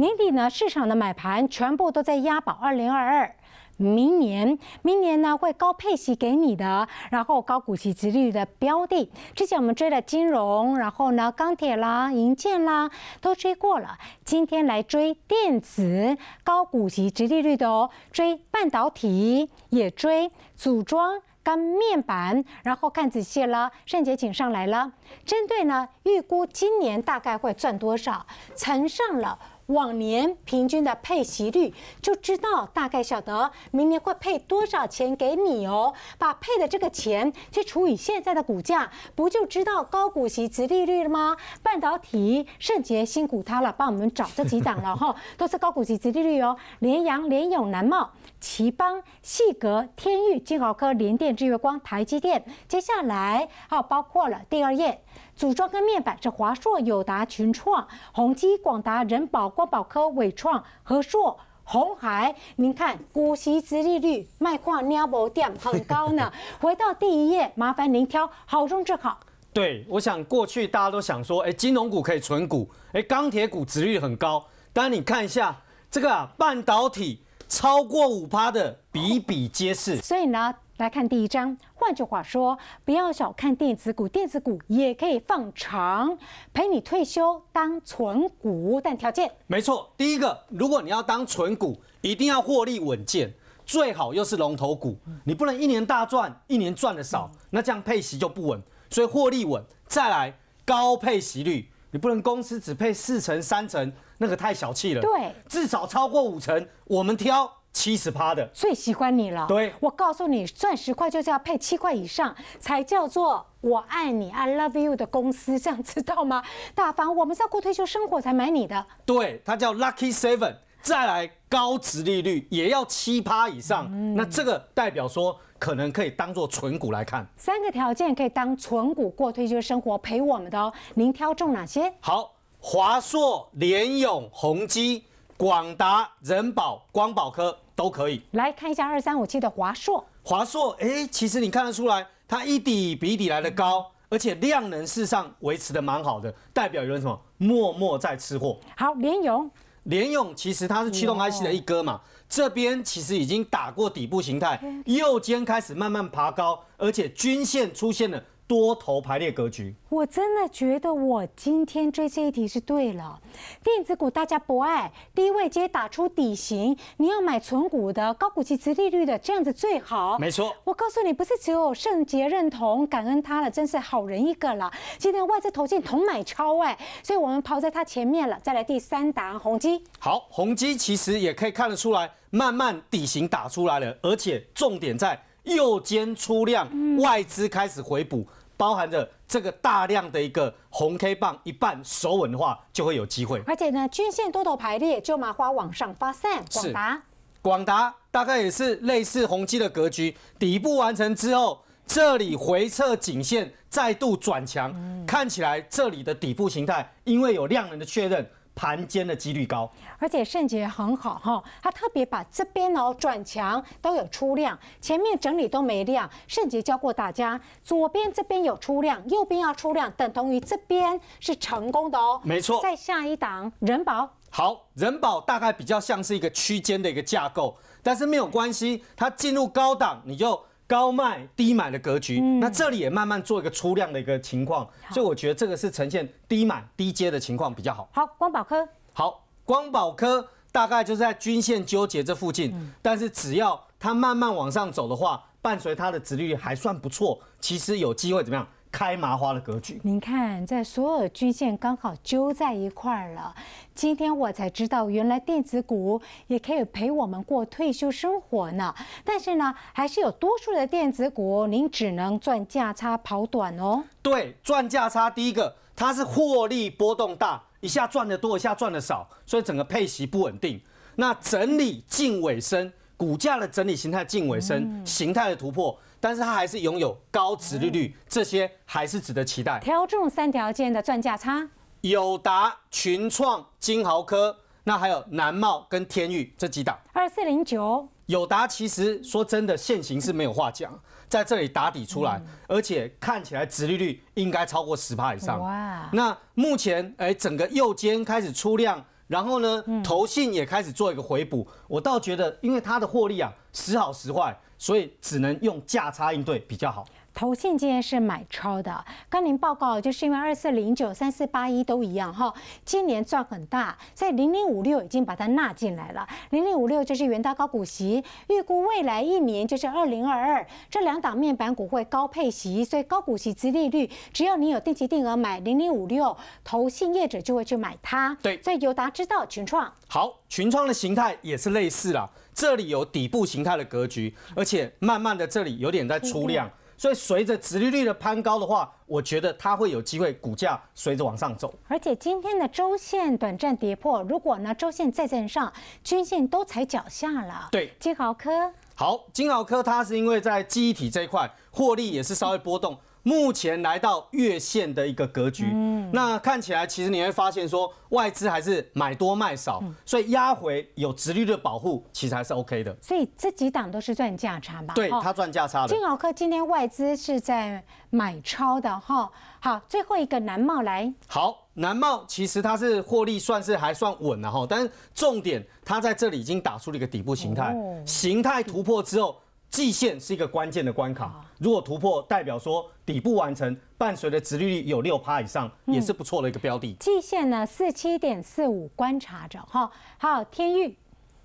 年底呢，市场的买盘全部都在押宝二零二二，明年明年呢会高配息给你的，然后高股息、低利率的标的。之前我们追了金融，然后呢钢铁啦、银建啦都追过了，今天来追电子，高股息、低利率的哦，追半导体也追，组装跟面板，然后看仔细了，圣杰锦上来了，针对呢，预估今年大概会赚多少，乘上了。往年平均的配息率，就知道大概晓得明年会配多少钱给你哦。把配的这个钱去除以现在的股价，不就知道高股息值利率了吗？半导体、圣杰新股它了，帮我们找这几档了哈，都是高股息值利率哦。联阳、联永、南茂。奇邦、细格、天域、金豪科、联电、日月光、台积电。接下来还有包括了第二页，组装跟面板是华硕、友达、群创、宏基、广达、人保、光宝科、伟创、和硕、红海。您看股息殖利率卖跨幺五店很高呢。回到第一页，麻烦您挑好中就好。对，我想过去大家都想说，哎，金融股可以存股，哎，钢铁股殖率很高。但你看一下这个啊，半导体。超过五趴的比比皆是，所以呢，来看第一章。换句话说，不要小看电子股，电子股也可以放长，陪你退休当存股，但条件没错。第一个，如果你要当存股，一定要获利稳健，最好又是龙头股。你不能一年大赚，一年赚的少，那这样配息就不稳。所以获利稳，再来高配息率，你不能公司只配四成、三成。那个太小气了，对，至少超过五成，我们挑七十趴的，最喜欢你了。对，我告诉你，赚十块就是要配七块以上，才叫做我爱你，I love you 的公司，这样知道吗？大方，我们要过退休生活才买你的，对，它叫 Lucky Seven，再来高值利率也要七趴以上，那这个代表说可能可以当做存股来看。三个条件可以当存股过退休生活陪我们的哦，您挑中哪些？好。华硕、联咏、宏基、广达、人保、光宝科都可以来看一下二三五七的华硕，华硕，哎，其实你看得出来，它一底比一底来的高，而且量能市上维持的蛮好的，代表有什么默默在吃货。好，联咏，联咏其实它是驱动 IC 的一哥嘛，这边其实已经打过底部形态，右肩开始慢慢爬高，而且均线出现了。多头排列格局，我真的觉得我今天追这一题是对了。电子股大家不爱，低位接打出底型，你要买存股的、高股息、低利率的这样子最好。没错，我告诉你，不是只有圣杰认同，感恩他了，真是好人一个了。今天外资投进同买超外，所以我们抛在他前面了。再来第三档宏基。好，宏基其实也可以看得出来，慢慢底型打出来了，而且重点在右肩出量，外资开始回补。包含着这个大量的一个红 K 棒，一半手稳的话就会有机会。而且呢，均线多头排列，就麻花往上发散。广达，广达大概也是类似宏基的格局，底部完成之后，这里回撤颈线再度转强，看起来这里的底部形态，因为有量能的确认。盘间的几率高，而且圣杰很好哈，他特别把这边哦转墙都有出量，前面整理都没量。圣杰教过大家，左边这边有出量，右边要出量，等同于这边是成功的哦。没错，在下一档人保，好人保大概比较像是一个区间的一个架构，但是没有关系，它进入高档你就。高卖低买的格局，那这里也慢慢做一个出量的一个情况，所以我觉得这个是呈现低买低接的情况比较好。好，光宝科。好，光宝科大概就是在均线纠结这附近，但是只要它慢慢往上走的话，伴随它的值率还算不错，其实有机会怎么样？开麻花的格局，您看，在所有均线刚好揪在一块了。今天我才知道，原来电子股也可以陪我们过退休生活呢。但是呢，还是有多数的电子股，您只能赚价差跑短哦。对，赚价差，第一个它是获利波动大，一下赚的多，一下赚的少，所以整个配息不稳定。那整理近尾声，股价的整理形态近尾声，形态的突破。但是它还是拥有高值利率，这些还是值得期待。挑中三条件的赚价差，友达、群创、金豪科，那还有南茂跟天域这几档。二四零九，友达其实说真的，现行是没有话讲，在这里打底出来，而且看起来值利率应该超过十帕以上。哇，那目前哎，整个右肩开始出量。然后呢，投信也开始做一个回补。我倒觉得，因为它的获利啊时好时坏，所以只能用价差应对比较好。投信今天是买超的，刚您报告就是因为二四零九三四八一都一样哈，今年赚很大，所以零零五六已经把它纳进来了。零零五六就是元大高股息，预估未来一年就是二零二二，这两档面板股会高配息，所以高股息之利率，只要你有定期定额买零零五六，投信业者就会去买它。对，所以有达知道群创。好，群创的形态也是类似啦，这里有底部形态的格局，而且慢慢的这里有点在出量。所以随着殖利率的攀高的话，我觉得它会有机会股价随着往上走。而且今天的周线短暂跌破，如果呢周线再震上，均线都踩脚下了。对，金豪科。好，金豪科它是因为在忆体这一块获利也是稍微波动。目前来到月线的一个格局，那看起来其实你会发现说外资还是买多卖少，所以压回有直率的保护，其实还是 OK 的。所以这几档都是赚价差吧？对，它赚价差的。金老科今天外资是在买超的哈。好，最后一个南茂来。好，南茂其实它是获利算是还算稳的哈，但是重点它在这里已经打出了一个底部形态，形态突破之后。季线是一个关键的关卡，如果突破，代表说底部完成，伴随着殖利率有六趴以上，也是不错的一个标的。季线呢四七点四五观察着哈。好，天域，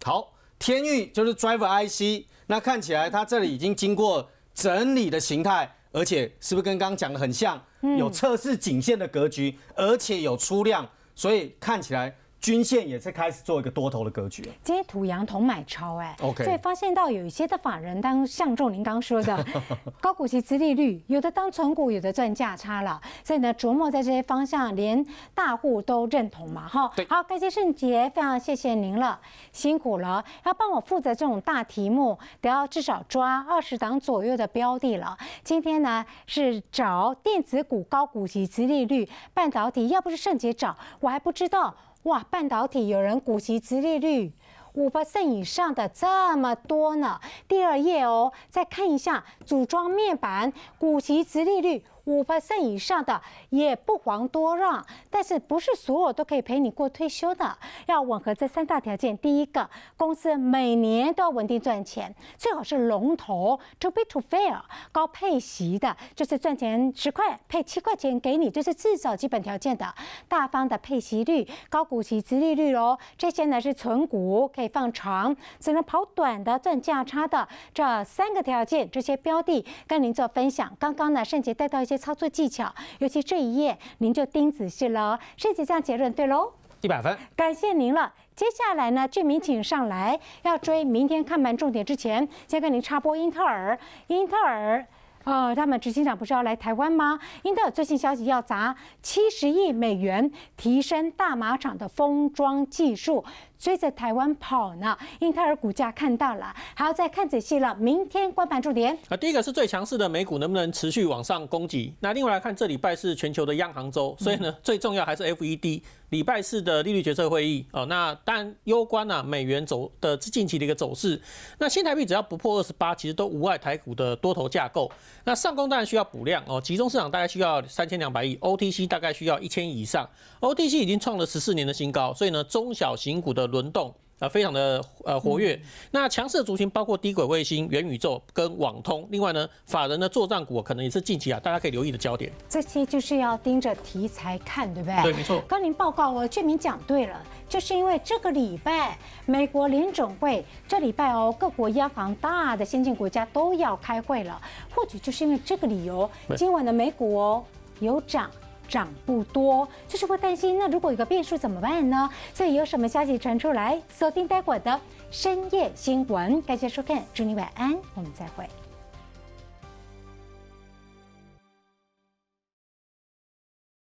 好，天域就是 Driver IC，那看起来它这里已经经过整理的形态，而且是不是跟刚刚讲的很像，有测试颈线的格局，而且有出量，所以看起来。均线也是开始做一个多头的格局。今天土洋同买超哎，所以发现到有一些的法人当像中您刚说的 高股息、低利率，有的当存股，有的赚价差了。所以呢，琢磨在这些方向，连大户都认同嘛，哈。好，感谢圣杰，非常谢谢您了，辛苦了，要帮我负责这种大题目，得要至少抓二十档左右的标的了。今天呢是找电子股、高股息、低利率、半导体，要不是圣杰找，我还不知道。哇，半导体有人股息殖利率五八以上的这么多呢？第二页哦，再看一下组装面板股息殖利率。五以上的也不遑多让，但是不是所有都可以陪你过退休的，要吻合这三大条件：第一个，公司每年都要稳定赚钱，最好是龙头，to be to fail，高配息的，就是赚钱十块配七块钱给你，就是至少基本条件的，大方的配息率，高股息、高利率哦，这些呢是存股可以放长，只能跑短的赚价差的，这三个条件，这些标的跟您做分享。刚刚呢，圣姐带到一些。操作技巧，尤其这一页，您就盯仔细了。这几项结论对喽，一百分。感谢您了。接下来呢，俊明请上来要追明天看盘重点，之前先跟您插播英特尔，英特尔。呃，他们执行长不是要来台湾吗？英特尔最新消息要砸七十亿美元提升大马厂的封装技术，追着台湾跑呢。英特尔股价看到了，还要再看仔细了。明天关盘重点啊，第一个是最强势的美股能不能持续往上攻击？那另外来看，这礼拜是全球的央行周，所以呢，最重要还是 F E D 礼拜四的利率决策会议啊。那但攸关啊，美元走的近期的一个走势。那新台币只要不破二十八，其实都无碍台股的多头架构。那上攻当然需要补量哦，集中市场大概需要三千两百亿，OTC 大概需要一千以上，OTC 已经创了十四年的新高，所以呢，中小型股的轮动。啊，非常的呃活跃。那强势的族群包括低轨卫星、元宇宙跟网通。另外呢，法人的做战股可能也是近期啊，大家可以留意的焦点。这些就是要盯着题材看，对不对？对，没错。刚您报告，哦，俊明讲对了，就是因为这个礼拜美国联总会，这礼拜哦，各国央行大的先进国家都要开会了，或许就是因为这个理由，今晚的美股哦有涨。涨不多，就是会担心。那如果有个变数怎么办呢？所以有什么消息传出来，锁定待会的深夜新闻。感谢收看，祝你晚安，我们再会。